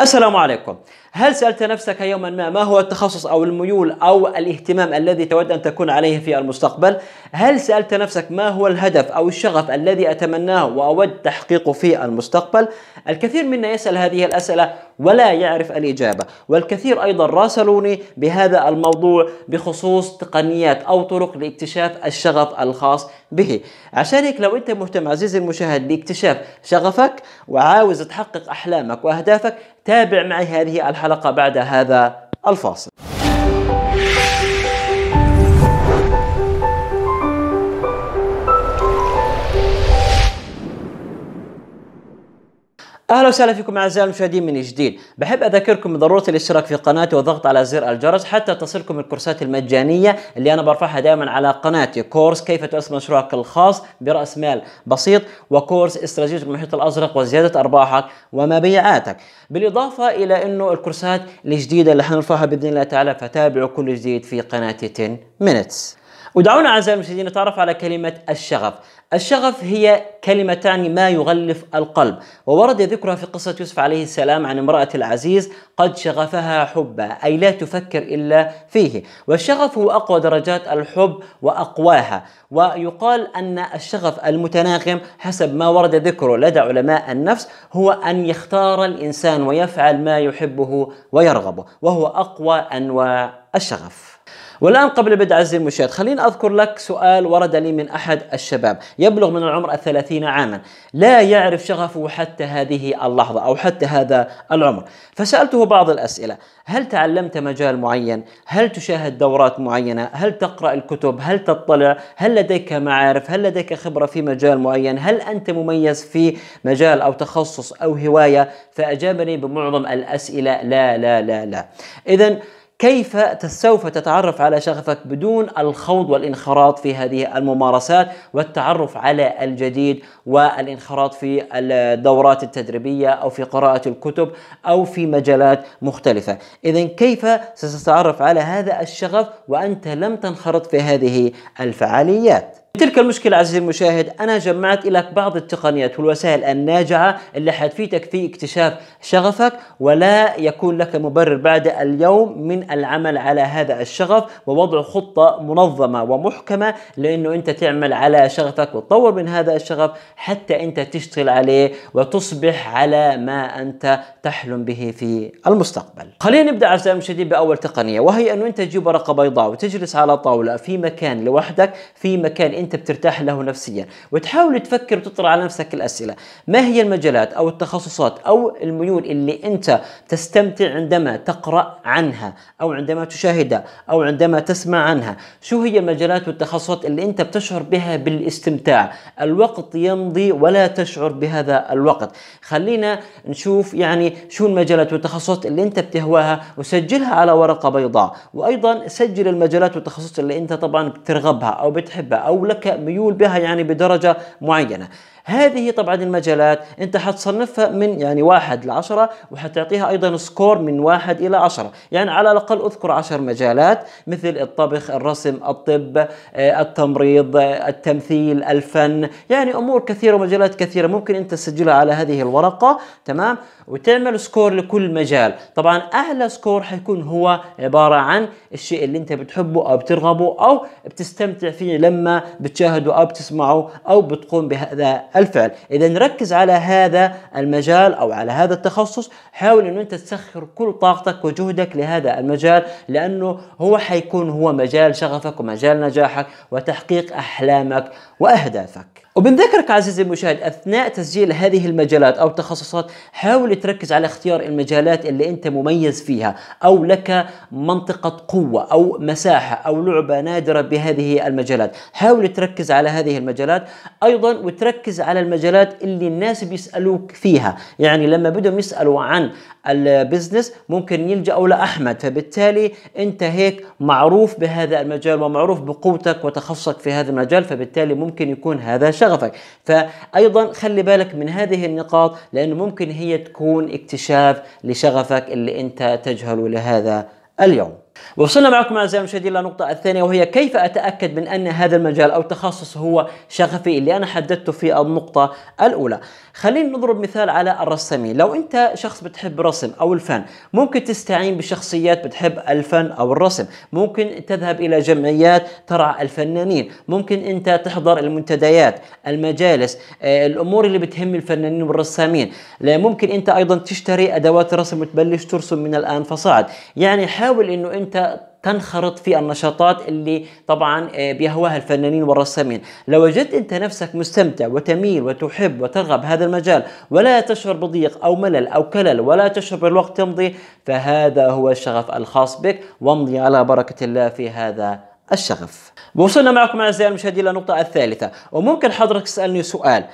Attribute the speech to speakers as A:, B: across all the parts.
A: السلام عليكم هل سألت نفسك يوما ما ما هو التخصص أو الميول أو الاهتمام الذي تود أن تكون عليه في المستقبل هل سألت نفسك ما هو الهدف أو الشغف الذي أتمناه وأود تحقيقه في المستقبل الكثير منا يسأل هذه الأسئلة ولا يعرف الإجابة والكثير أيضا راسلوني بهذا الموضوع بخصوص تقنيات أو طرق لاكتشاف الشغف الخاص به عشان هيك لو أنت مهتم عزيزي المشاهد باكتشاف شغفك وعاوز تحقق أحلامك وأهدافك تابع معي هذه الحلقة بعد هذا الفاصل اهلا وسهلا فيكم اعزائي المشاهدين من جديد، بحب اذكركم بضروره الاشتراك في قناتي والضغط على زر الجرس حتى تصلكم الكورسات المجانيه اللي انا برفعها دائما على قناتي، كورس كيف تؤسس مشروعك الخاص براس مال بسيط وكورس استراتيجيه المحيط الازرق وزياده ارباحك ومبيعاتك، بالاضافه الى انه الكورسات الجديده اللي حنرفعها باذن الله تعالى فتابعوا كل جديد في قناتي 10 minutes. ودعونا اعزائي المشاهدين نتعرف على كلمه الشغف. الشغف هي كلمه تعني ما يغلف القلب، وورد ذكرها في قصه يوسف عليه السلام عن امراه العزيز قد شغفها حبا، اي لا تفكر الا فيه، والشغف هو اقوى درجات الحب واقواها، ويقال ان الشغف المتناغم حسب ما ورد ذكره لدى علماء النفس هو ان يختار الانسان ويفعل ما يحبه ويرغبه، وهو اقوى انواع الشغف. والآن قبل البدء عزيزي المشاهد خليني أذكر لك سؤال ورد لي من أحد الشباب يبلغ من العمر الثلاثين عاما لا يعرف شغفه حتى هذه اللحظة أو حتى هذا العمر فسألته بعض الأسئلة هل تعلمت مجال معين؟ هل تشاهد دورات معينة؟ هل تقرأ الكتب؟ هل تطلع؟ هل لديك معارف؟ هل لديك خبرة في مجال معين؟ هل أنت مميز في مجال أو تخصص أو هواية؟ فأجابني بمعظم الأسئلة لا لا لا لا إذا كيف سوف تتعرف على شغفك بدون الخوض والانخراط في هذه الممارسات والتعرف على الجديد والانخراط في الدورات التدريبيه او في قراءه الكتب او في مجالات مختلفه، اذا كيف ستتعرف على هذا الشغف وانت لم تنخرط في هذه الفعاليات؟ تلك المشكلة عزيزي المشاهد أنا جمعت لك بعض التقنيات والوسائل الناجعة اللي حتفيدك في اكتشاف شغفك ولا يكون لك مبرر بعد اليوم من العمل على هذا الشغف ووضع خطة منظمة ومحكمة لأنه أنت تعمل على شغفك وتطور من هذا الشغف حتى أنت تشتغل عليه وتصبح على ما أنت تحلم به في المستقبل خلينا نبدأ عزيزي المشاهدين بأول تقنية وهي أنه أنت تجيب ورقة بيضاء وتجلس على طاولة في مكان لوحدك في مكان أنت انت بترتاح له نفسيا وتحاول تفكر وتطرح على نفسك الاسئله ما هي المجالات او التخصصات او الميول اللي انت تستمتع عندما تقرا عنها او عندما تشاهدها او عندما تسمع عنها شو هي المجالات والتخصصات اللي انت بتشعر بها بالاستمتاع الوقت يمضي ولا تشعر بهذا الوقت خلينا نشوف يعني شو المجالات والتخصصات اللي انت بتهواها وسجلها على ورقه بيضاء وايضا سجل المجالات والتخصصات اللي انت طبعا بترغبها او بتحبها او لك ميول بها يعني بدرجة معينة هذه طبعا المجالات انت حتصنفها من يعني واحد لعشرة وحتعطيها ايضا سكور من واحد الى عشرة يعني على الاقل اذكر عشر مجالات مثل الطبخ الرسم الطب آه، التمريض التمثيل الفن يعني امور كثيرة ومجالات كثيرة ممكن انت تسجلها على هذه الورقة تمام وتعمل سكور لكل مجال طبعا اعلى سكور حيكون هو عبارة عن الشيء اللي انت بتحبه او بترغبه او بتستمتع فيه لما بتشاهدوا أو بتسمعوا أو بتقوم بهذا الفعل إذا ركز على هذا المجال أو على هذا التخصص حاول أنه أنت تسخر كل طاقتك وجهدك لهذا المجال لأنه هو حيكون هو مجال شغفك ومجال نجاحك وتحقيق أحلامك وأهدافك وبنذكرك عزيزي المشاهد اثناء تسجيل هذه المجالات او التخصصات حاول تركز على اختيار المجالات اللي انت مميز فيها او لك منطقه قوه او مساحه او لعبه نادره بهذه المجالات، حاول تركز على هذه المجالات ايضا وتركز على المجالات اللي الناس بيسالوك فيها، يعني لما بدهم يسالوا عن البزنس ممكن يلجأوا لاحمد، فبالتالي انت هيك معروف بهذا المجال ومعروف بقوتك وتخصصك في هذا المجال فبالتالي ممكن يكون هذا شغل شغفك فأيضا خلي بالك من هذه النقاط لأنه ممكن هي تكون اكتشاف لشغفك اللي أنت تجهله لهذا اليوم وصلنا معكم اعزائي المشاهدين الى النقطه الثانيه وهي كيف اتاكد من ان هذا المجال او التخصص هو شغفي اللي انا حددته في النقطه الاولى خلينا نضرب مثال على الرسامين لو انت شخص بتحب الرسم او الفن ممكن تستعين بشخصيات بتحب الفن او الرسم ممكن تذهب الى جمعيات ترعى الفنانين ممكن انت تحضر المنتديات المجالس آه، الامور اللي بتهم الفنانين والرسامين ممكن انت ايضا تشتري ادوات رسم وتبلش ترسم من الان فصاعد يعني حاول انه انت انت تنخرط في النشاطات اللي طبعا آه، بيهواها الفنانين والرسامين لو وجدت انت نفسك مستمتع وتميل وتحب وترغب هذا المجال ولا تشعر بضيق او ملل او كلل ولا تشعر بالوقت تمضي فهذا هو الشغف الخاص بك وامضي على بركة الله في هذا الشغف وصلنا معكم اعزائي المشاهدين الى النقطة الثالثة وممكن حضرتك تسألني سؤال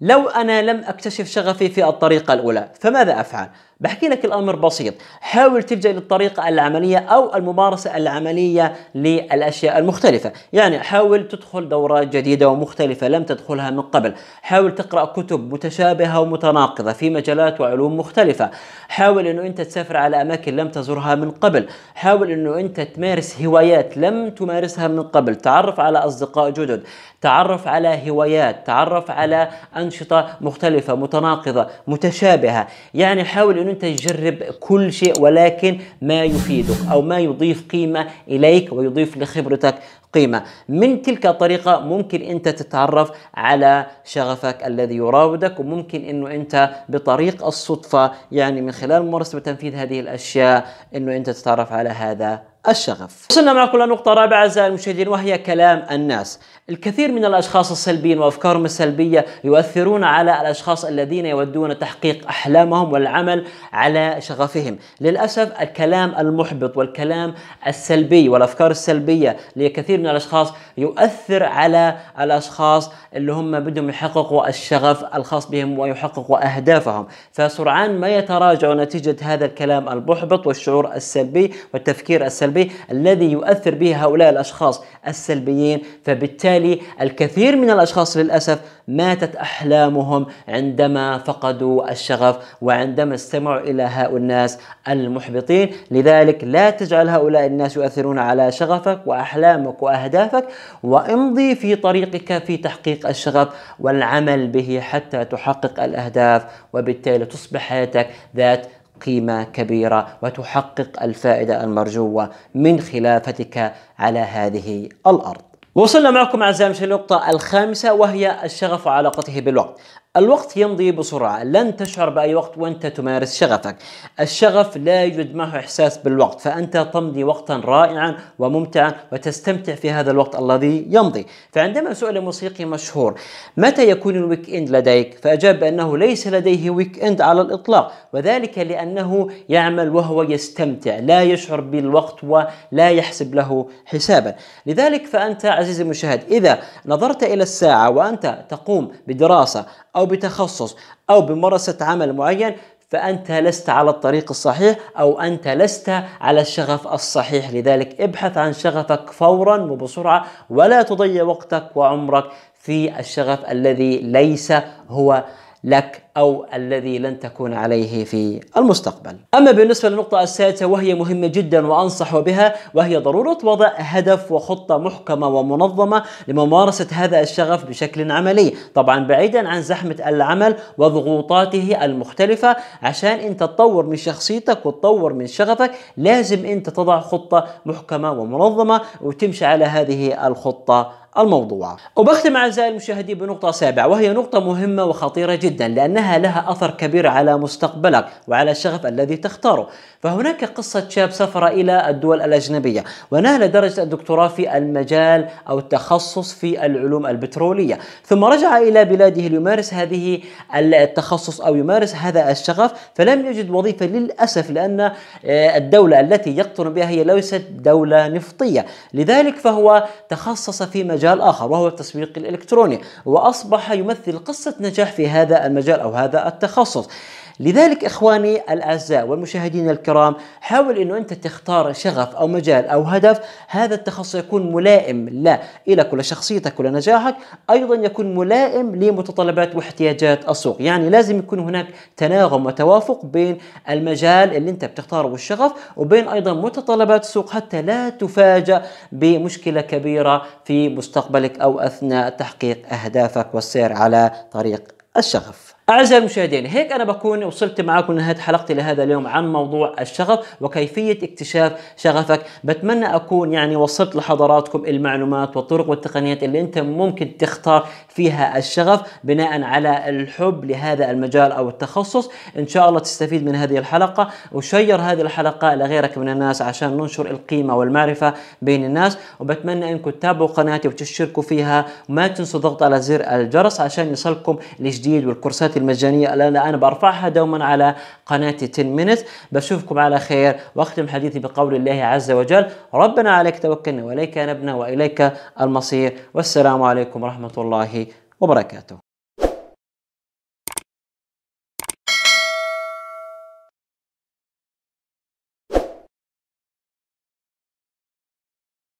A: لو أنا لم أكتشف شغفي في الطريقة الأولى فماذا أفعل؟ بحكي لك الأمر بسيط حاول تلجأ للطريقة العملية أو الممارسة العملية للأشياء المختلفة يعني حاول تدخل دورات جديدة ومختلفة لم تدخلها من قبل حاول تقرأ كتب متشابهة ومتناقضة في مجالات وعلوم مختلفة حاول أنه أنت تسافر على أماكن لم تزورها من قبل حاول أنه أنت تمارس هوايات لم تمارسها من قبل تعرف على أصدقاء جدد تعرف على هوايات تعرف على أنشطة مختلفة متناقضة متشابهة يعني حاول أنه انت تجرب كل شيء ولكن ما يفيدك او ما يضيف قيمه اليك ويضيف لخبرتك قيمه من تلك الطريقه ممكن انت تتعرف على شغفك الذي يراودك وممكن انه انت بطريق الصدفه يعني من خلال ممارسه وتنفيذ هذه الاشياء انه انت تتعرف على هذا الشغف. وصلنا معكم لنقطة رابعة أعزائي المشاهدين وهي كلام الناس. الكثير من الأشخاص السلبيين وأفكارهم السلبية يؤثرون على الأشخاص الذين يودون تحقيق أحلامهم والعمل على شغفهم. للأسف الكلام المحبط والكلام السلبي والأفكار السلبية لكثير من الأشخاص يؤثر على الأشخاص اللي هم بدهم يحققوا الشغف الخاص بهم ويحققوا أهدافهم. فسرعان ما يتراجعوا نتيجة هذا الكلام المحبط والشعور السلبي والتفكير السلبي السلبي الذي يؤثر به هؤلاء الأشخاص السلبيين فبالتالي الكثير من الأشخاص للأسف ماتت أحلامهم عندما فقدوا الشغف وعندما استمعوا إلى هؤلاء الناس المحبطين لذلك لا تجعل هؤلاء الناس يؤثرون على شغفك وأحلامك وأهدافك وامضي في طريقك في تحقيق الشغف والعمل به حتى تحقق الأهداف وبالتالي تصبح حياتك ذات قيمة كبيرة وتحقق الفائدة المرجوة من خلافتك على هذه الأرض وصلنا معكم أعزائي المشاهدين النقطة الخامسة وهي الشغف وعلاقته بالوقت. الوقت يمضي بسرعة لن تشعر بأي وقت وأنت تمارس شغفك الشغف لا يوجد معه إحساس بالوقت فأنت تمضي وقتا رائعا وممتعا وتستمتع في هذا الوقت الذي يمضي فعندما سئل موسيقي مشهور متى يكون الويك إند لديك فأجاب بأنه ليس لديه ويك إند على الإطلاق وذلك لأنه يعمل وهو يستمتع لا يشعر بالوقت ولا يحسب له حسابا لذلك فأنت عزيزي المشاهد إذا نظرت إلى الساعة وأنت تقوم بدراسة أو بتخصص أو بممارسة عمل معين فأنت لست على الطريق الصحيح أو أنت لست على الشغف الصحيح لذلك ابحث عن شغفك فورا وبسرعة ولا تضيع وقتك وعمرك في الشغف الذي ليس هو لك أو الذي لن تكون عليه في المستقبل أما بالنسبة للنقطة السادسة وهي مهمة جدا وأنصح بها وهي ضرورة وضع هدف وخطة محكمة ومنظمة لممارسة هذا الشغف بشكل عملي طبعا بعيدا عن زحمة العمل وضغوطاته المختلفة عشان أنت تطور من شخصيتك وتطور من شغفك لازم أنت تضع خطة محكمة ومنظمة وتمشي على هذه الخطة الموضوع وبختم أعزائي المشاهدين بنقطة سابعة وهي نقطة مهمة وخطيرة جدا لأنها لها أثر كبير على مستقبلك وعلى الشغف الذي تختاره فهناك قصة شاب سافر إلى الدول الأجنبية ونال درجة الدكتوراه في المجال أو التخصص في العلوم البترولية ثم رجع إلى بلاده ليمارس هذه التخصص أو يمارس هذا الشغف فلم يجد وظيفة للأسف لأن آه، الدولة التي يقطن بها هي ليست دولة نفطية لذلك فهو تخصص في مجال مجال آخر وهو التسويق الإلكتروني وأصبح يمثل قصة نجاح في هذا المجال أو هذا التخصص لذلك إخواني الأعزاء والمشاهدين الكرام حاول أنه أنت تختار شغف أو مجال أو هدف هذا التخصص يكون ملائم لا شخصيتك ولشخصيتك ولنجاحك أيضا يكون ملائم لمتطلبات واحتياجات السوق يعني لازم يكون هناك تناغم وتوافق بين المجال اللي أنت بتختاره والشغف وبين أيضا متطلبات السوق حتى لا تفاجأ بمشكلة كبيرة في مستقبلك أو أثناء تحقيق أهدافك والسير على طريق الشغف أعزائي المشاهدين هيك أنا بكون وصلت معكم لنهاية حلقتي لهذا اليوم عن موضوع الشغف وكيفية اكتشاف شغفك بتمنى أكون يعني وصلت لحضراتكم المعلومات والطرق والتقنيات اللي أنت ممكن تختار فيها الشغف بناء على الحب لهذا المجال أو التخصص إن شاء الله تستفيد من هذه الحلقة وشير هذه الحلقة لغيرك من الناس عشان ننشر القيمة والمعرفة بين الناس وبتمنى أنكم تتابعوا قناتي وتشتركوا فيها وما تنسوا ضغط على زر الجرس عشان يصلكم الجديد والكورسات الفيديوهات المجانية اللي أنا برفعها دوما على قناة 10 Minutes بشوفكم على خير وأختم حديثي بقول الله عز وجل ربنا عليك توكلنا وإليك نبنا وإليك المصير والسلام عليكم ورحمة الله وبركاته